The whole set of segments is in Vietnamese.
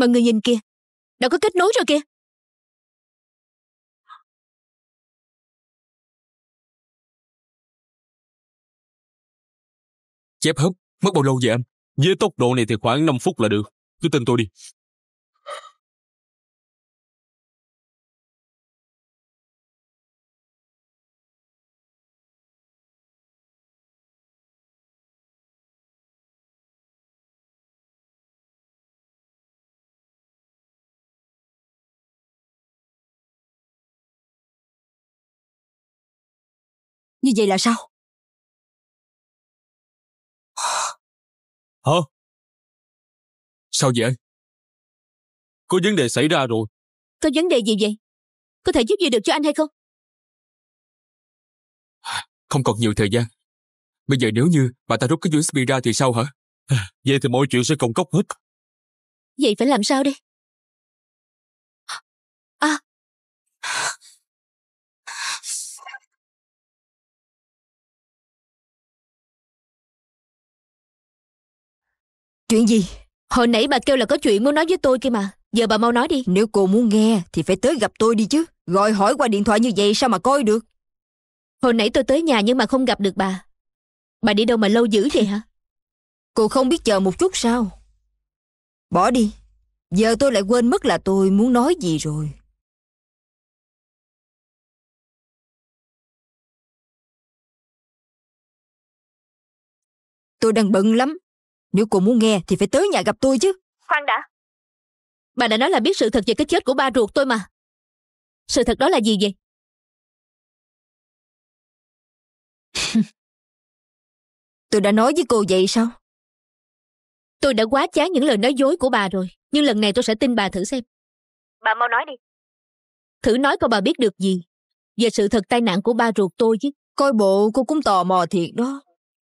Mọi người nhìn kìa, đã có kết nối rồi kìa. Chép hấp, mất bao lâu vậy anh? Với tốc độ này thì khoảng 5 phút là được. Cứ tin tôi đi. Như vậy là sao? Hả? Sao vậy? Có vấn đề xảy ra rồi. Có vấn đề gì vậy? Có thể giúp gì được cho anh hay không? Không còn nhiều thời gian. Bây giờ nếu như bà ta rút cái USB ra thì sao hả? Vậy thì mọi chuyện sẽ cộng cốc hết. Vậy phải làm sao đây? Chuyện gì? Hồi nãy bà kêu là có chuyện muốn nói với tôi kia mà. Giờ bà mau nói đi. Nếu cô muốn nghe thì phải tới gặp tôi đi chứ. Gọi hỏi qua điện thoại như vậy sao mà coi được. Hồi nãy tôi tới nhà nhưng mà không gặp được bà. Bà đi đâu mà lâu dữ vậy hả? Cô không biết chờ một chút sao? Bỏ đi. Giờ tôi lại quên mất là tôi muốn nói gì rồi. Tôi đang bận lắm. Nếu cô muốn nghe thì phải tới nhà gặp tôi chứ. Khoan đã. Bà đã nói là biết sự thật về cái chết của ba ruột tôi mà. Sự thật đó là gì vậy? tôi đã nói với cô vậy sao? Tôi đã quá chán những lời nói dối của bà rồi. Nhưng lần này tôi sẽ tin bà thử xem. Bà mau nói đi. Thử nói coi bà biết được gì về sự thật tai nạn của ba ruột tôi chứ. Coi bộ cô cũng tò mò thiệt đó.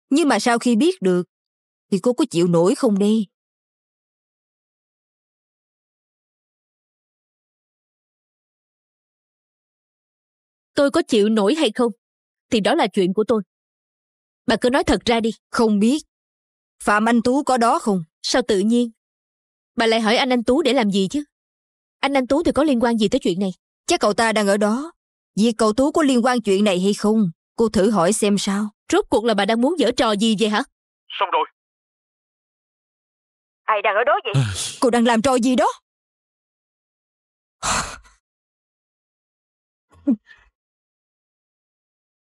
Nhưng mà sau khi biết được, thì cô có chịu nổi không đây? Tôi có chịu nổi hay không? Thì đó là chuyện của tôi. Bà cứ nói thật ra đi. Không biết. Phạm Anh Tú có đó không? Sao tự nhiên? Bà lại hỏi anh Anh Tú để làm gì chứ? Anh Anh Tú thì có liên quan gì tới chuyện này? Chắc cậu ta đang ở đó. Việc cậu Tú có liên quan chuyện này hay không? Cô thử hỏi xem sao. Rốt cuộc là bà đang muốn giở trò gì vậy hả? Xong rồi, Ai đang ở đó vậy? Cô đang làm trò gì đó?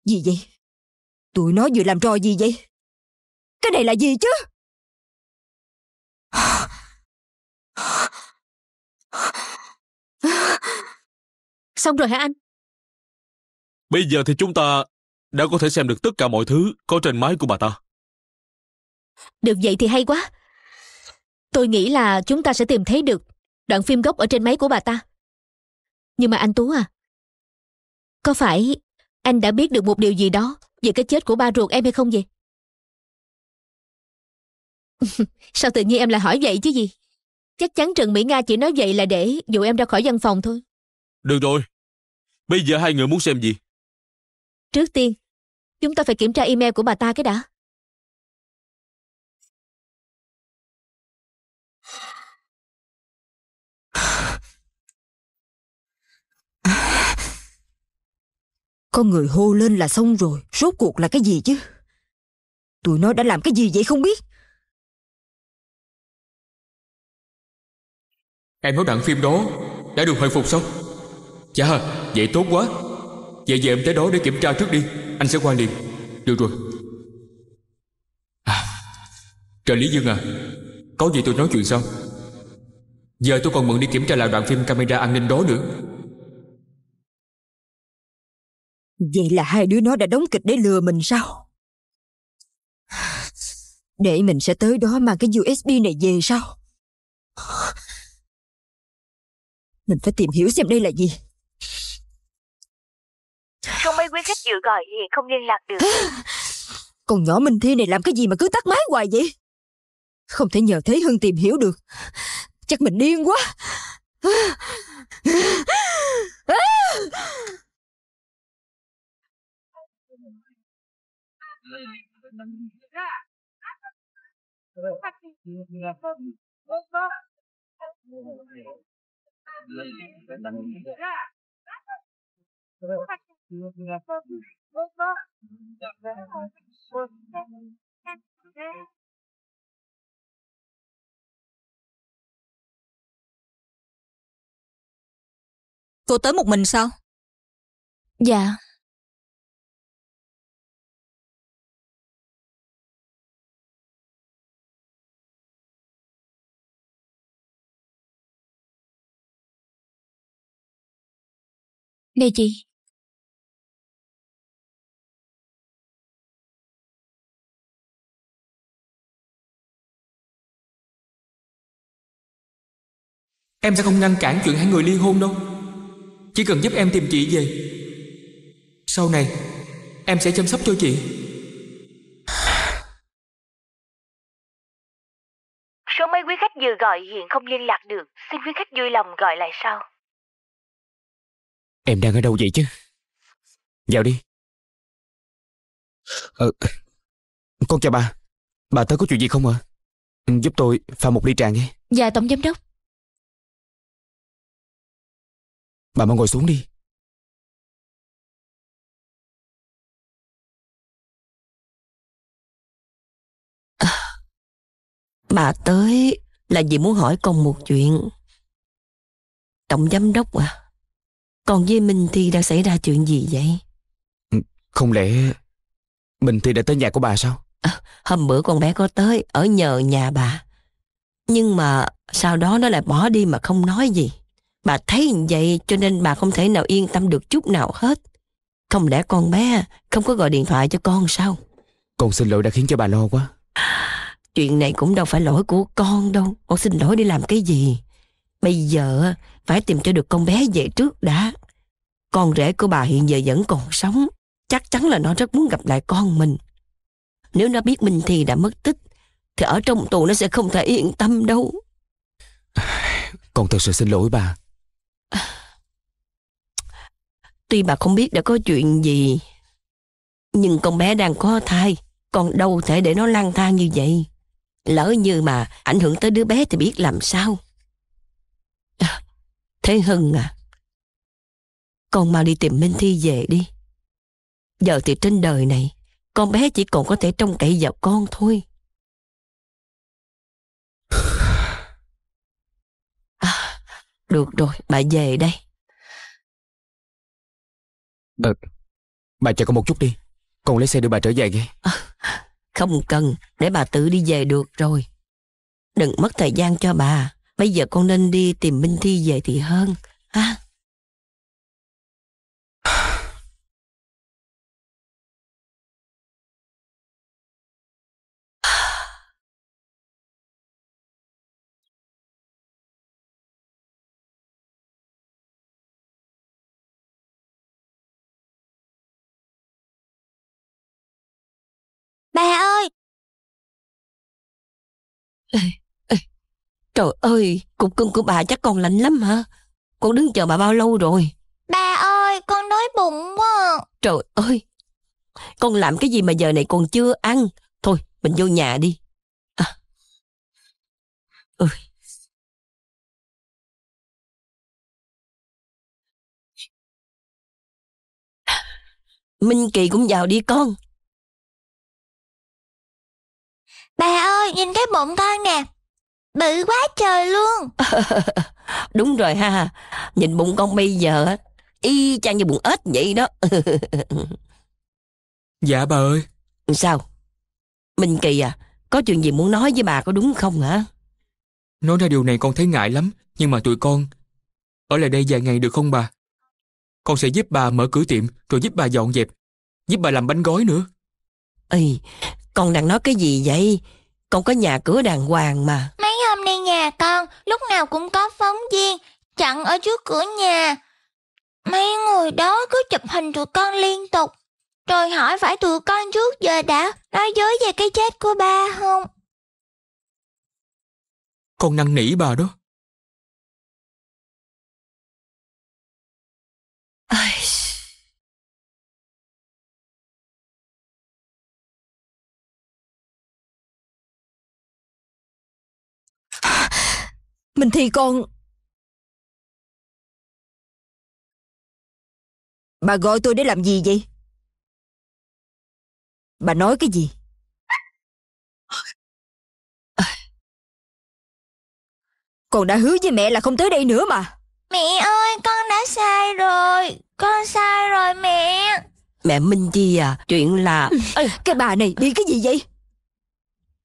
Gì vậy? Tụi nó vừa làm trò gì vậy? Cái này là gì chứ? Xong rồi hả anh? Bây giờ thì chúng ta đã có thể xem được tất cả mọi thứ có trên máy của bà ta. Được vậy thì hay quá tôi nghĩ là chúng ta sẽ tìm thấy được đoạn phim gốc ở trên máy của bà ta nhưng mà anh tú à có phải anh đã biết được một điều gì đó về cái chết của ba ruột em hay không vậy sao tự nhiên em lại hỏi vậy chứ gì chắc chắn trần mỹ nga chỉ nói vậy là để dụ em ra khỏi văn phòng thôi được rồi bây giờ hai người muốn xem gì trước tiên chúng ta phải kiểm tra email của bà ta cái đã Con người hô lên là xong rồi, rốt cuộc là cái gì chứ? Tụi nó đã làm cái gì vậy không biết? Em nói đoạn phim đó đã được hồi phục xong Dạ, vậy tốt quá Vậy giờ em tới đó để kiểm tra trước đi Anh sẽ qua liền Được rồi à, Trợ lý Dương à Có gì tôi nói chuyện xong. Giờ tôi còn mượn đi kiểm tra lại đoạn phim camera an ninh đó nữa Vậy là hai đứa nó đã đóng kịch để lừa mình sao? Để mình sẽ tới đó mang cái USB này về sao? Mình phải tìm hiểu xem đây là gì. Không mấy quý khách dự gọi hiện không liên lạc được. Con nhỏ Minh Thi này làm cái gì mà cứ tắt máy hoài vậy? Không thể nhờ Thế Hưng tìm hiểu được. Chắc mình điên quá. Cô tới một mình sao? Dạ Nghe chị. Em sẽ không ngăn cản chuyện hai người ly hôn đâu Chỉ cần giúp em tìm chị về Sau này Em sẽ chăm sóc cho chị Số mấy quý khách vừa gọi hiện không liên lạc được Xin quý khách vui lòng gọi lại sau Em đang ở đâu vậy chứ? Vào đi. Ờ, con chào bà. Bà tới có chuyện gì không ạ? À? Giúp tôi pha một ly trà nghe. Dạ, Tổng Giám Đốc. Bà mau ngồi xuống đi. À, bà tới là vì muốn hỏi con một chuyện. Tổng Giám Đốc à? Còn với Minh Thi đã xảy ra chuyện gì vậy? Ừ, không lẽ Minh Thi đã tới nhà của bà sao? À, hôm bữa con bé có tới ở nhờ nhà bà. Nhưng mà sau đó nó lại bỏ đi mà không nói gì. Bà thấy vậy cho nên bà không thể nào yên tâm được chút nào hết. Không lẽ con bé không có gọi điện thoại cho con sao? Con xin lỗi đã khiến cho bà lo quá. Chuyện này cũng đâu phải lỗi của con đâu. Con xin lỗi đi làm cái gì? Bây giờ phải tìm cho được con bé về trước đã. Con rể của bà hiện giờ vẫn còn sống. Chắc chắn là nó rất muốn gặp lại con mình. Nếu nó biết Minh Thi đã mất tích, thì ở trong tù nó sẽ không thể yên tâm đâu. Con thật sự xin lỗi bà. Tuy bà không biết đã có chuyện gì, nhưng con bé đang có thai, còn đâu thể để nó lang thang như vậy. Lỡ như mà ảnh hưởng tới đứa bé thì biết làm sao. Thế Hưng à, con mau đi tìm Minh Thi về đi. Giờ thì trên đời này, con bé chỉ còn có thể trông cậy vào con thôi. À, được rồi, bà về đây. À, bà chờ con một chút đi, con lấy xe đưa bà trở về ghê. À, không cần, để bà tự đi về được rồi. Đừng mất thời gian cho bà. Bây giờ con nên đi tìm Minh Thi về thì hơn. Ha? À, Trời ơi, cục cưng của bà chắc còn lạnh lắm hả? Con đứng chờ bà bao lâu rồi? Bà ơi, con đói bụng quá. À. Trời ơi, con làm cái gì mà giờ này còn chưa ăn? Thôi, mình vô nhà đi. À. Ừ. Minh Kỳ cũng vào đi con. Bà ơi, nhìn cái bụng con nè, Bự quá trời luôn. Đúng rồi ha. Nhìn bụng con bây giờ y chang như bụng ếch vậy đó. dạ bà ơi. Sao? Minh Kỳ à, có chuyện gì muốn nói với bà có đúng không hả? Nói ra điều này con thấy ngại lắm, nhưng mà tụi con ở lại đây vài ngày được không bà? Con sẽ giúp bà mở cửa tiệm rồi giúp bà dọn dẹp, giúp bà làm bánh gói nữa. Ê, con đang nói cái gì vậy? Con có nhà cửa đàng hoàng mà. Mấy nhà con lúc nào cũng có phóng viên chặn ở trước cửa nhà. Mấy người đó cứ chụp hình tụi con liên tục. Rồi hỏi phải tụi con trước giờ đã nói dối về cái chết của ba không? Con năn nỉ bà đó. Mình thì còn... Bà gọi tôi để làm gì vậy? Bà nói cái gì? Con đã hứa với mẹ là không tới đây nữa mà. Mẹ ơi, con đã sai rồi. Con sai rồi mẹ. Mẹ Minh Chi à, chuyện là... Ê, ừ, cái bà này đi cái gì vậy?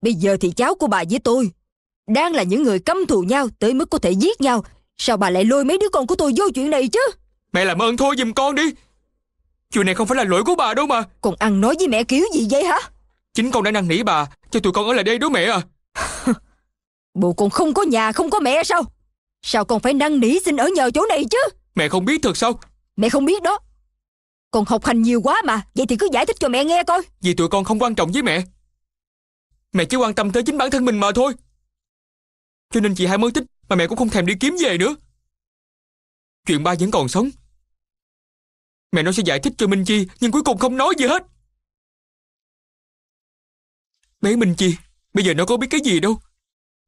Bây giờ thì cháu của bà với tôi đang là những người căm thù nhau tới mức có thể giết nhau. Sao bà lại lôi mấy đứa con của tôi vô chuyện này chứ? Mẹ làm ơn thôi giùm con đi. Chuyện này không phải là lỗi của bà đâu mà. Còn ăn nói với mẹ kiểu gì vậy hả? Chính con đã năn nỉ bà cho tụi con ở lại đây đó mẹ à. Bộ con không có nhà, không có mẹ sao? Sao con phải năn nỉ xin ở nhờ chỗ này chứ? Mẹ không biết thật sao? Mẹ không biết đó. Con học hành nhiều quá mà, vậy thì cứ giải thích cho mẹ nghe coi. Vì tụi con không quan trọng với mẹ. Mẹ chỉ quan tâm tới chính bản thân mình mà thôi. Cho nên chị hai mới thích Mà mẹ cũng không thèm đi kiếm về nữa Chuyện ba vẫn còn sống Mẹ nó sẽ giải thích cho Minh Chi Nhưng cuối cùng không nói gì hết Bé Minh Chi Bây giờ nó có biết cái gì đâu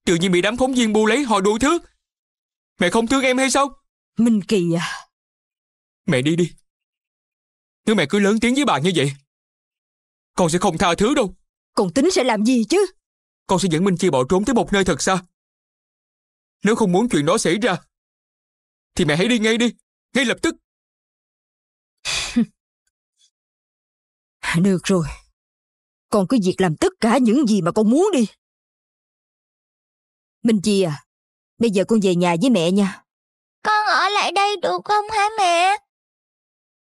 Tự nhiên bị đám phóng viên bu lấy họ đuổi thứ, Mẹ không thương em hay sao Minh Kỳ à Mẹ đi đi Nếu mẹ cứ lớn tiếng với bà như vậy Con sẽ không tha thứ đâu con tính sẽ làm gì chứ Con sẽ dẫn Minh Chi bỏ trốn tới một nơi thật xa nếu không muốn chuyện đó xảy ra, thì mẹ hãy đi ngay đi, ngay lập tức. Được rồi, con cứ việc làm tất cả những gì mà con muốn đi. Minh Chi à, bây giờ con về nhà với mẹ nha. Con ở lại đây được không hả mẹ?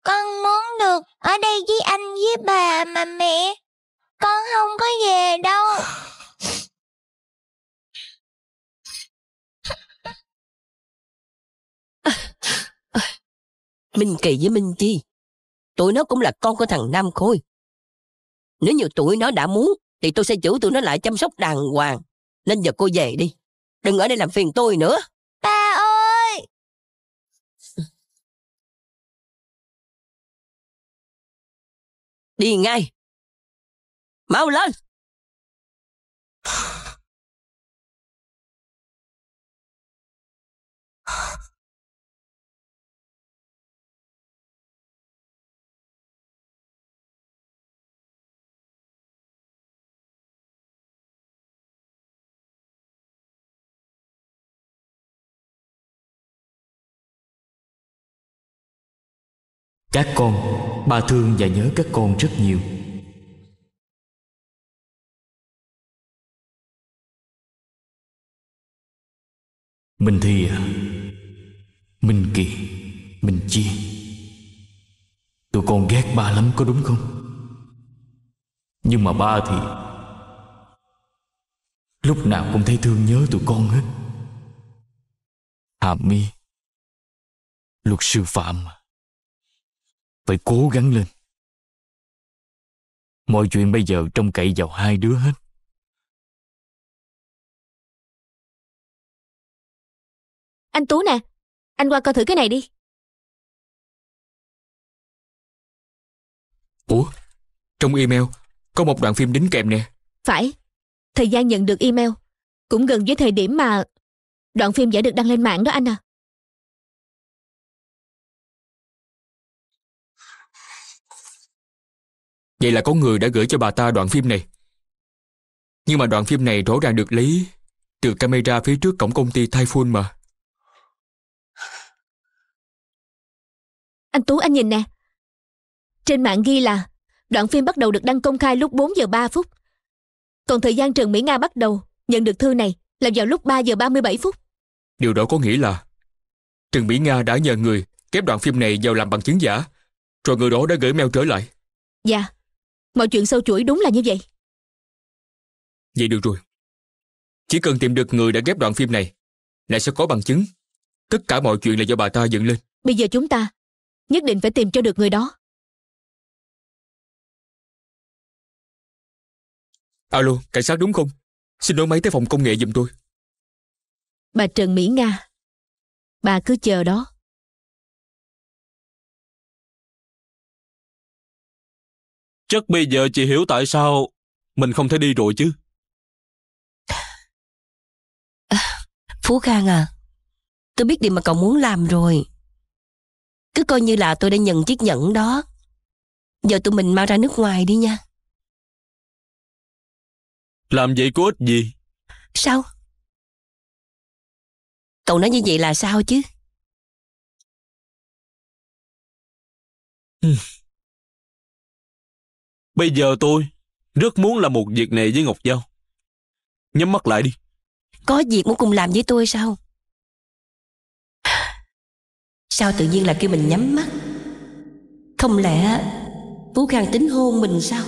Con muốn được ở đây với anh với bà mà mẹ. Con không có về đâu. Minh Kỳ với Minh Chi, tụi nó cũng là con của thằng Nam Khôi. Nếu nhiều tụi nó đã muốn, thì tôi sẽ giữ tụi nó lại chăm sóc đàng hoàng. Nên giờ cô về đi, đừng ở đây làm phiền tôi nữa. Ba ơi! Đi ngay! Mau lên! Các con, ba thương và nhớ các con rất nhiều Minh Thi à Minh Kỳ Minh Chi Tụi con ghét ba lắm có đúng không Nhưng mà ba thì Lúc nào cũng thấy thương nhớ tụi con hết Hà Mi Luật sư Phạm à phải cố gắng lên. Mọi chuyện bây giờ trông cậy vào hai đứa hết. Anh Tú nè, anh qua coi thử cái này đi. Ủa, trong email có một đoạn phim đính kèm nè. Phải, thời gian nhận được email cũng gần với thời điểm mà đoạn phim giải được đăng lên mạng đó anh à. Vậy là có người đã gửi cho bà ta đoạn phim này. Nhưng mà đoạn phim này rõ ràng được lấy từ camera phía trước cổng công ty Typhoon mà. Anh Tú anh nhìn nè. Trên mạng ghi là đoạn phim bắt đầu được đăng công khai lúc 4 giờ 3 phút. Còn thời gian Trần Mỹ Nga bắt đầu nhận được thư này là vào lúc 3 giờ 37 phút. Điều đó có nghĩa là Trần Mỹ Nga đã nhờ người kép đoạn phim này vào làm bằng chứng giả, rồi người đó đã gửi mail trở lại. Dạ, Mọi chuyện sâu chuỗi đúng là như vậy Vậy được rồi Chỉ cần tìm được người đã ghép đoạn phim này lại sẽ có bằng chứng Tất cả mọi chuyện là do bà ta dựng lên Bây giờ chúng ta Nhất định phải tìm cho được người đó Alo, cảnh sát đúng không? Xin nói máy tới phòng công nghệ giùm tôi Bà Trần Mỹ Nga Bà cứ chờ đó Chắc bây giờ chị hiểu tại sao mình không thể đi rồi chứ. Phú Khang à, tôi biết điều mà cậu muốn làm rồi. Cứ coi như là tôi đã nhận chiếc nhẫn đó. Giờ tụi mình mau ra nước ngoài đi nha. Làm vậy có ích gì? Sao? Cậu nói như vậy là sao chứ? Ừ. Bây giờ tôi rất muốn làm một việc này với Ngọc Giao. Nhắm mắt lại đi. Có việc muốn cùng làm với tôi sao? Sao tự nhiên là kêu mình nhắm mắt? Không lẽ Phú Khang tính hôn mình sao?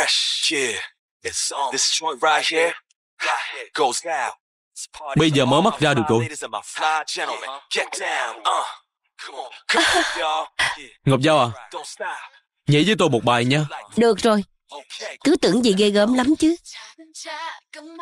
Fresh, yeah. It's on. This joint right here goes out. Bây giờ mới mất ra được rồi. Uh. Ngọc Dao à, nhảy với tôi một bài nha. Được rồi. Cứ tưởng gì ghê gớm lắm chứ cứ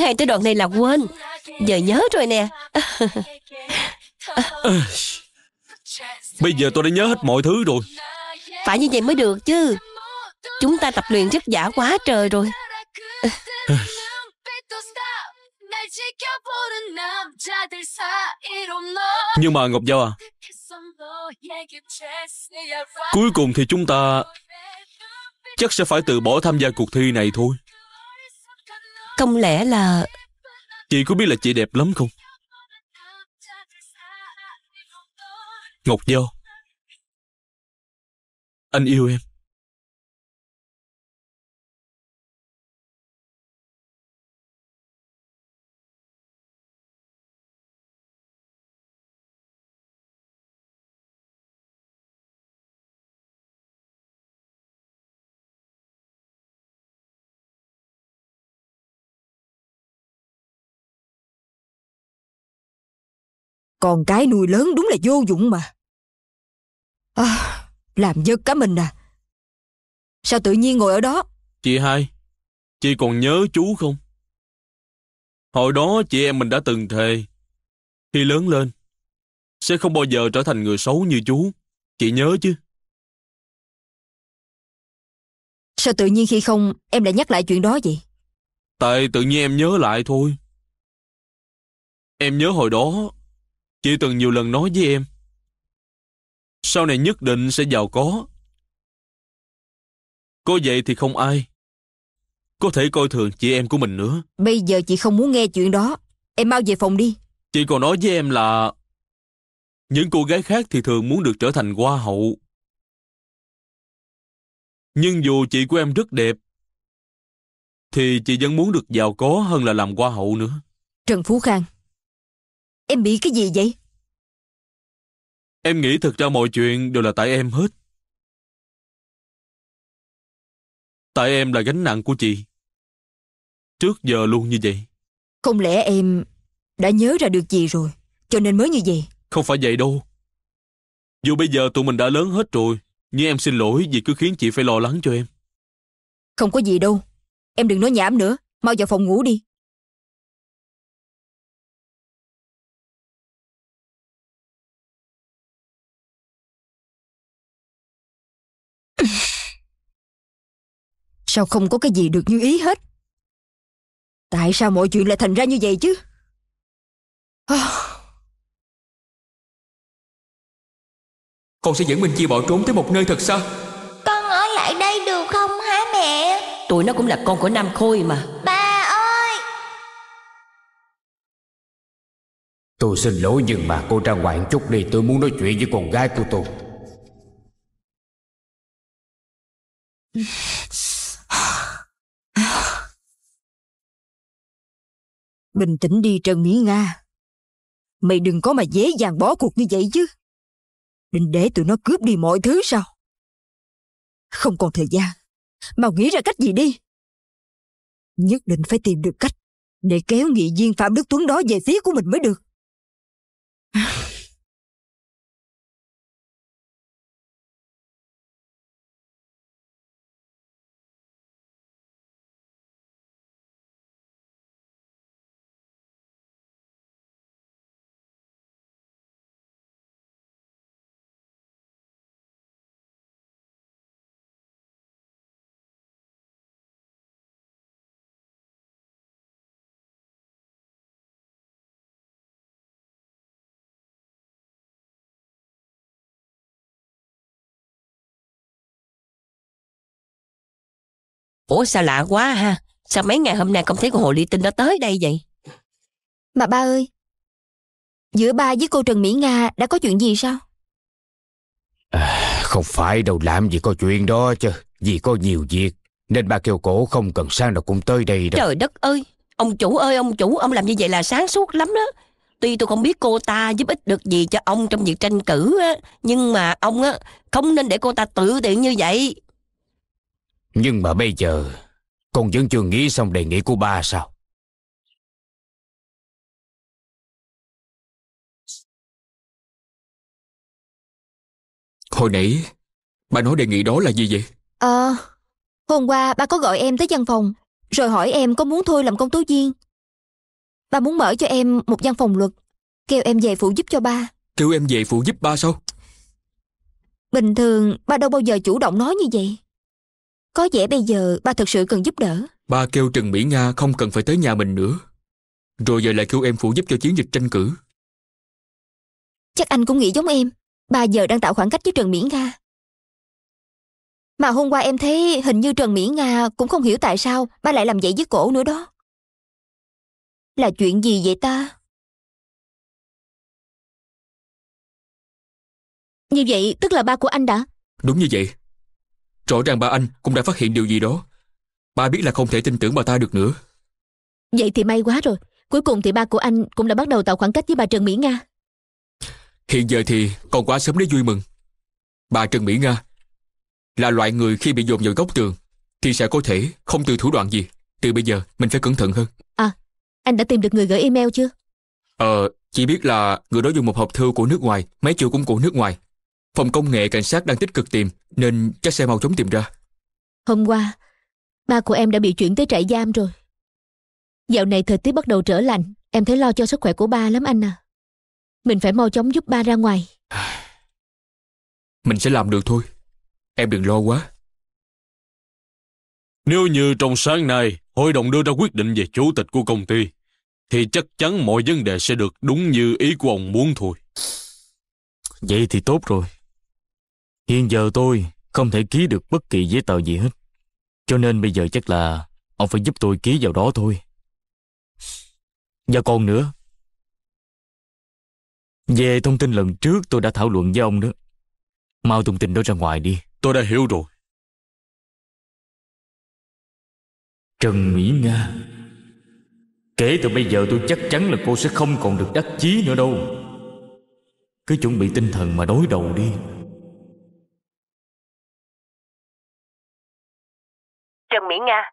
hay tới đoạn này là quên Giờ nhớ rồi nè Bây giờ tôi đã nhớ hết mọi thứ rồi Phải như vậy mới được chứ Chúng ta tập luyện rất giả quá trời rồi Nhưng mà Ngọc Giao à Cuối cùng thì chúng ta Chắc sẽ phải từ bỏ tham gia cuộc thi này thôi Không lẽ là Chị có biết là chị đẹp lắm không Ngọc Giao Anh yêu em Con cái nuôi lớn đúng là vô dụng mà. À, làm giật cả mình à. Sao tự nhiên ngồi ở đó? Chị hai, chị còn nhớ chú không? Hồi đó chị em mình đã từng thề, khi lớn lên, sẽ không bao giờ trở thành người xấu như chú. Chị nhớ chứ? Sao tự nhiên khi không em lại nhắc lại chuyện đó vậy? Tại tự nhiên em nhớ lại thôi. Em nhớ hồi đó Chị từng nhiều lần nói với em. Sau này nhất định sẽ giàu có. Có vậy thì không ai. Có thể coi thường chị em của mình nữa. Bây giờ chị không muốn nghe chuyện đó. Em mau về phòng đi. Chị còn nói với em là... Những cô gái khác thì thường muốn được trở thành hoa hậu. Nhưng dù chị của em rất đẹp, thì chị vẫn muốn được giàu có hơn là làm hoa hậu nữa. Trần Phú Khang Em bị cái gì vậy? Em nghĩ thực ra mọi chuyện đều là tại em hết. Tại em là gánh nặng của chị. Trước giờ luôn như vậy. Không lẽ em đã nhớ ra được gì rồi, cho nên mới như vậy? Không phải vậy đâu. Dù bây giờ tụi mình đã lớn hết rồi, nhưng em xin lỗi vì cứ khiến chị phải lo lắng cho em. Không có gì đâu. Em đừng nói nhảm nữa, mau vào phòng ngủ đi. Sao không có cái gì được như ý hết? Tại sao mọi chuyện lại thành ra như vậy chứ? Con sẽ dẫn mình chia bỏ trốn tới một nơi thật xa Con ở lại đây được không hả mẹ? Tụi nó cũng là con của Nam Khôi mà Ba ơi Tôi xin lỗi nhưng mà cô ra ngoài một chút đi Tôi muốn nói chuyện với con gái của tôi Bình tĩnh đi Trần Mỹ Nga. Mày đừng có mà dễ dàng bỏ cuộc như vậy chứ. Định để tụi nó cướp đi mọi thứ sao? Không còn thời gian. Mau nghĩ ra cách gì đi. Nhất định phải tìm được cách để kéo nghị viên Phạm Đức Tuấn đó về phía của mình mới được. Ủa sao lạ quá ha Sao mấy ngày hôm nay không thấy con hồ ly tinh đó tới đây vậy Mà ba ơi Giữa ba với cô Trần Mỹ Nga Đã có chuyện gì sao à, Không phải đâu làm gì có chuyện đó chứ Vì có nhiều việc Nên ba kêu cổ không cần sang đâu cũng tới đây đâu Trời đất ơi Ông chủ ơi ông chủ Ông làm như vậy là sáng suốt lắm đó Tuy tôi không biết cô ta giúp ích được gì cho ông trong việc tranh cử á, Nhưng mà ông á, không nên để cô ta tự tiện như vậy nhưng mà bây giờ Con vẫn chưa nghĩ xong đề nghị của ba sao Hồi nãy ba nói đề nghị đó là gì vậy Ờ à, Hôm qua ba có gọi em tới văn phòng Rồi hỏi em có muốn thôi làm công tố viên Ba muốn mở cho em một văn phòng luật Kêu em về phụ giúp cho ba Kêu em về phụ giúp ba sao Bình thường ba đâu bao giờ chủ động nói như vậy có vẻ bây giờ ba thật sự cần giúp đỡ. Ba kêu Trần Mỹ Nga không cần phải tới nhà mình nữa. Rồi giờ lại kêu em phụ giúp cho chiến dịch tranh cử. Chắc anh cũng nghĩ giống em. Ba giờ đang tạo khoảng cách với Trần Mỹ Nga. Mà hôm qua em thấy hình như Trần Mỹ Nga cũng không hiểu tại sao ba lại làm vậy với cổ nữa đó. Là chuyện gì vậy ta? Như vậy tức là ba của anh đã... Đúng như vậy, Rõ ràng ba Anh cũng đã phát hiện điều gì đó. Ba biết là không thể tin tưởng bà ta được nữa. Vậy thì may quá rồi. Cuối cùng thì ba của anh cũng đã bắt đầu tạo khoảng cách với bà Trần Mỹ Nga. Hiện giờ thì còn quá sớm để vui mừng. Bà Trần Mỹ Nga là loại người khi bị dồn vào góc tường thì sẽ có thể không từ thủ đoạn gì. Từ bây giờ mình phải cẩn thận hơn. À, anh đã tìm được người gửi email chưa? Ờ, chỉ biết là người đó dùng một hộp thư của nước ngoài, mấy chữ cũng của nước ngoài. Phòng công nghệ cảnh sát đang tích cực tìm Nên chắc sẽ mau chóng tìm ra Hôm qua Ba của em đã bị chuyển tới trại giam rồi Dạo này thời tiết bắt đầu trở lạnh Em thấy lo cho sức khỏe của ba lắm anh à Mình phải mau chóng giúp ba ra ngoài Mình sẽ làm được thôi Em đừng lo quá Nếu như trong sáng nay Hội đồng đưa ra quyết định về chủ tịch của công ty Thì chắc chắn mọi vấn đề sẽ được đúng như ý của ông muốn thôi Vậy thì tốt rồi Hiện giờ tôi không thể ký được bất kỳ giấy tờ gì hết. Cho nên bây giờ chắc là ông phải giúp tôi ký vào đó thôi. Và còn nữa. Về thông tin lần trước tôi đã thảo luận với ông đó. Mau thông tin đó ra ngoài đi. Tôi đã hiểu rồi. Trần Mỹ Nga Kể từ bây giờ tôi chắc chắn là cô sẽ không còn được đắc chí nữa đâu Cứ chuẩn bị tinh thần mà đối đầu đi Trần Mỹ Nga,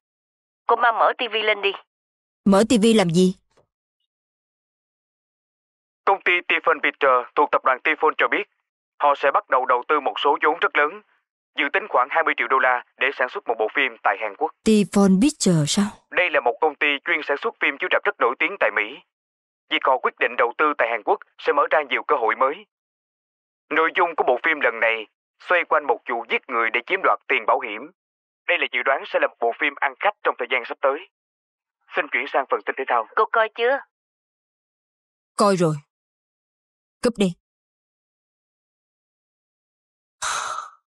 cô mau mở tivi lên đi. Mở tivi làm gì? Công ty Tiffin Peter thuộc tập đoàn Tifon cho biết họ sẽ bắt đầu đầu tư một số vốn rất lớn, dự tính khoảng 20 triệu đô la để sản xuất một bộ phim tại Hàn Quốc. Tifon Pictures sao? Đây là một công ty chuyên sản xuất phim chiếu rạp rất nổi tiếng tại Mỹ. Việc họ quyết định đầu tư tại Hàn Quốc sẽ mở ra nhiều cơ hội mới. Nội dung của bộ phim lần này xoay quanh một vụ giết người để chiếm đoạt tiền bảo hiểm đây là dự đoán sẽ là một bộ phim ăn khách trong thời gian sắp tới. Xin chuyển sang phần tin thể thao. Cô coi chưa? Coi rồi. Cúp đi.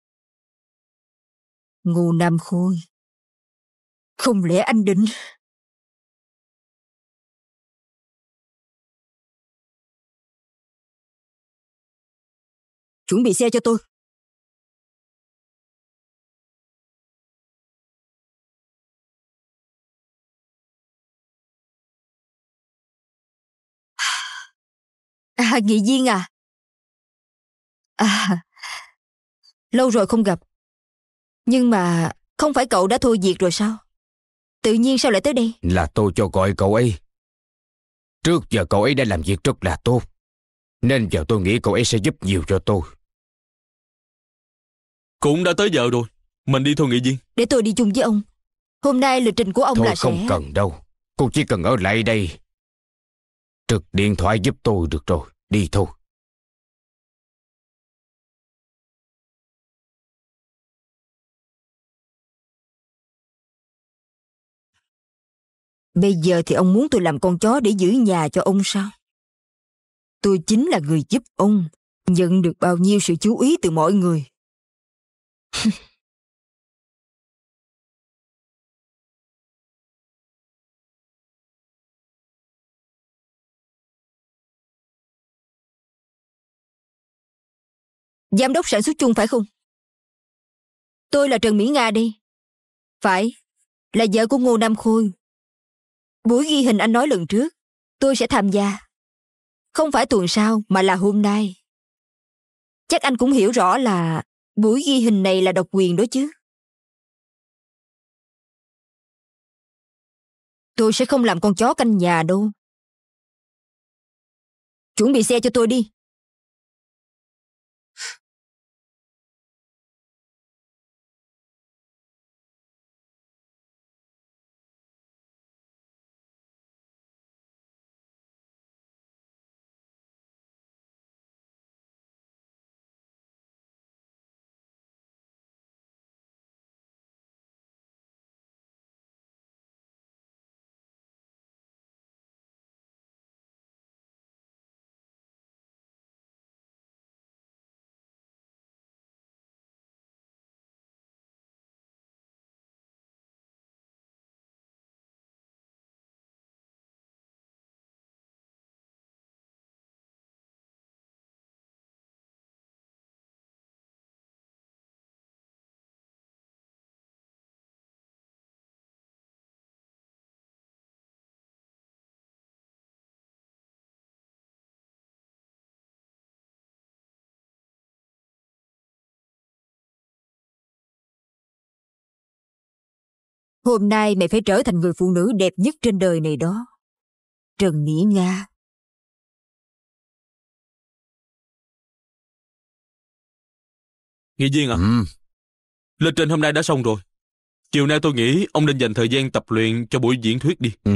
Ngô Nam Khôi. Không lẽ anh định... Chuẩn bị xe cho tôi. À, Nghị Viên à. À, lâu rồi không gặp. Nhưng mà không phải cậu đã thôi việc rồi sao? Tự nhiên sao lại tới đây? Là tôi cho gọi cậu ấy. Trước giờ cậu ấy đã làm việc rất là tốt. Nên giờ tôi nghĩ cậu ấy sẽ giúp nhiều cho tôi. Cũng đã tới giờ rồi. Mình đi thôi nghị viên. Để tôi đi chung với ông. Hôm nay lịch trình của ông thôi là không sẽ... không cần đâu. Cô chỉ cần ở lại đây. Trực điện thoại giúp tôi được rồi. Đi thôi. Bây giờ thì ông muốn tôi làm con chó để giữ nhà cho ông sao? Tôi chính là người giúp ông, nhận được bao nhiêu sự chú ý từ mọi người. Giám đốc sản xuất chung phải không? Tôi là Trần Mỹ Nga đi, Phải, là vợ của Ngô Nam Khôi. Buổi ghi hình anh nói lần trước, tôi sẽ tham gia. Không phải tuần sau mà là hôm nay. Chắc anh cũng hiểu rõ là buổi ghi hình này là độc quyền đó chứ. Tôi sẽ không làm con chó canh nhà đâu. Chuẩn bị xe cho tôi đi. Hôm nay mẹ phải trở thành người phụ nữ đẹp nhất trên đời này đó. Trần Mỹ Nga Nghị viên à, ừ. lên trên hôm nay đã xong rồi. Chiều nay tôi nghĩ ông nên dành thời gian tập luyện cho buổi diễn thuyết đi. Ừ,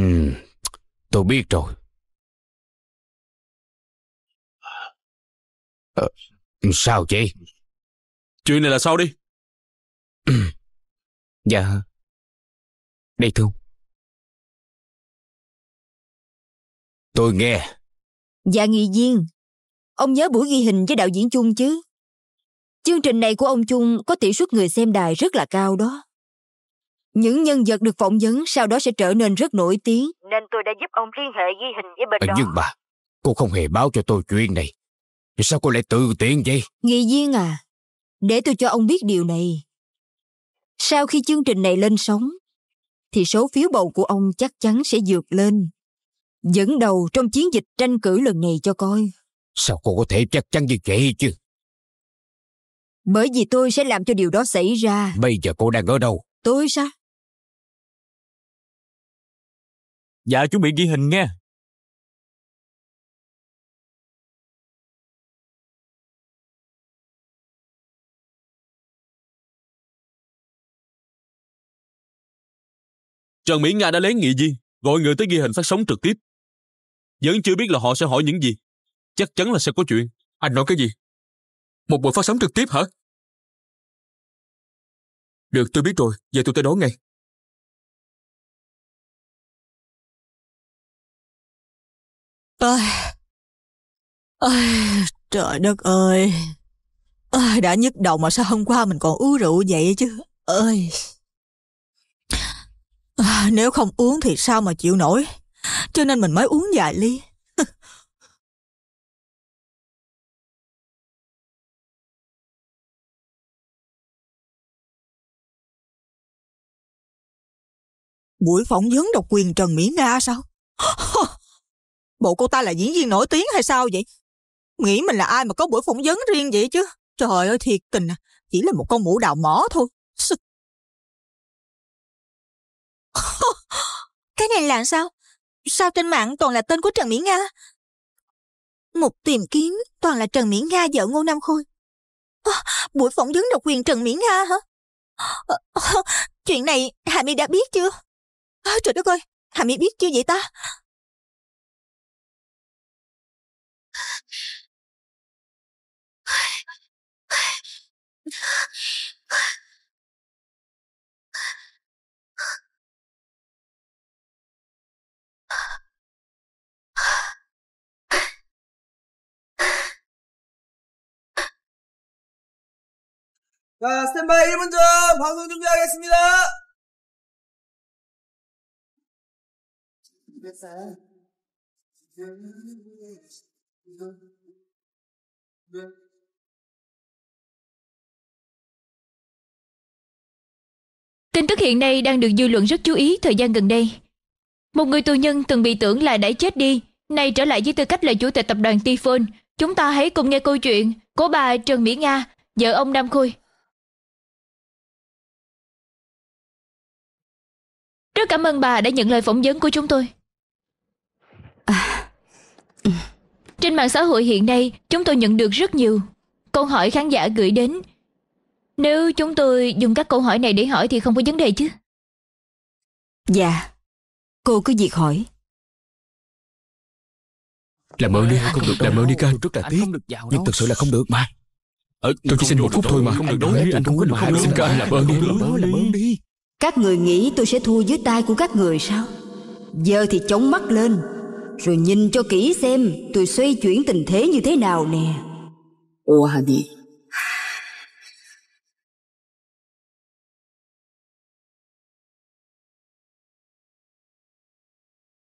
tôi biết rồi. Ờ, sao chị? Chuyện này là sao đi? Ừ. dạ, đây thưa Tôi nghe Dạ nghị viên Ông nhớ buổi ghi hình với đạo diễn chung chứ Chương trình này của ông Chung có tỷ suất người xem đài rất là cao đó. Những nhân vật được phỏng vấn sau đó sẽ trở nên rất nổi tiếng. Nên tôi đã giúp ông liên hệ ghi hình với bên à, đó. Nhưng mà, cô không hề báo cho tôi chuyện này. sao cô lại tự tiện vậy? Nghị viên à, để tôi cho ông biết điều này. Sau khi chương trình này lên sóng, thì số phiếu bầu của ông chắc chắn sẽ dược lên. Dẫn đầu trong chiến dịch tranh cử lần này cho coi. Sao cô có thể chắc chắn như vậy chứ? Bởi vì tôi sẽ làm cho điều đó xảy ra. Bây giờ cô đang ở đâu? Tôi sao? Dạ chuẩn bị ghi hình nghe. Trần Mỹ Nga đã lén nghị gì, gọi người tới ghi hình phát sóng trực tiếp. Vẫn chưa biết là họ sẽ hỏi những gì. Chắc chắn là sẽ có chuyện. Anh nói cái gì? Một buổi phát sóng trực tiếp hả? Được, tôi biết rồi. giờ tôi tới đó ngay. Ôi, ôi, trời đất ơi. Ôi, đã nhức đầu mà sao hôm qua mình còn uống rượu vậy chứ. Ôi... Nếu không uống thì sao mà chịu nổi. Cho nên mình mới uống vài ly. Buổi phỏng vấn độc quyền Trần Mỹ Nga sao? Bộ cô ta là diễn viên nổi tiếng hay sao vậy? Nghĩ mình là ai mà có buổi phỏng vấn riêng vậy chứ? Trời ơi thiệt tình à, chỉ là một con mũ đào mỏ thôi. Sức Cái này là sao? Sao trên mạng toàn là tên của Trần Mỹ Nga? một tìm kiếm toàn là Trần Mỹ Nga vợ Ngô Nam Khôi. À, buổi phỏng vấn độc quyền Trần Mỹ Nga hả? À, à, chuyện này Hà Mi đã biết chưa? À, trời đất ơi, Hà Mi biết chưa vậy ta? 자, 스탠바이 1분 전 방송 준비하겠습니다. Tin tức hiện nay đang được dư luận rất chú ý thời gian gần đây. Một người tù nhân từng bị tưởng là đã chết đi, nay trở lại với tư cách là chủ tịch tập đoàn Tifon. Chúng ta hãy cùng nghe câu chuyện của bà Trần Mỹ Nga, vợ ông Nam Khôi, Rất cảm ơn bà đã nhận lời phỏng vấn của chúng tôi. Trên mạng xã hội hiện nay, chúng tôi nhận được rất nhiều câu hỏi khán giả gửi đến. Nếu chúng tôi dùng các câu hỏi này để hỏi thì không có vấn đề chứ? Dạ, cô cứ việc hỏi. Làm ơn đi, không được, làm ơn đi ca, rất là tiếc, nhưng thật sự là không được mà. Ờ, tôi chỉ xin một phút thôi mà, anh nói anh không có được, xin ca anh làm ơn đi. Các người nghĩ tôi sẽ thua dưới tay của các người sao? Giờ thì chống mắt lên, rồi nhìn cho kỹ xem tôi xoay chuyển tình thế như thế nào nè. Oadi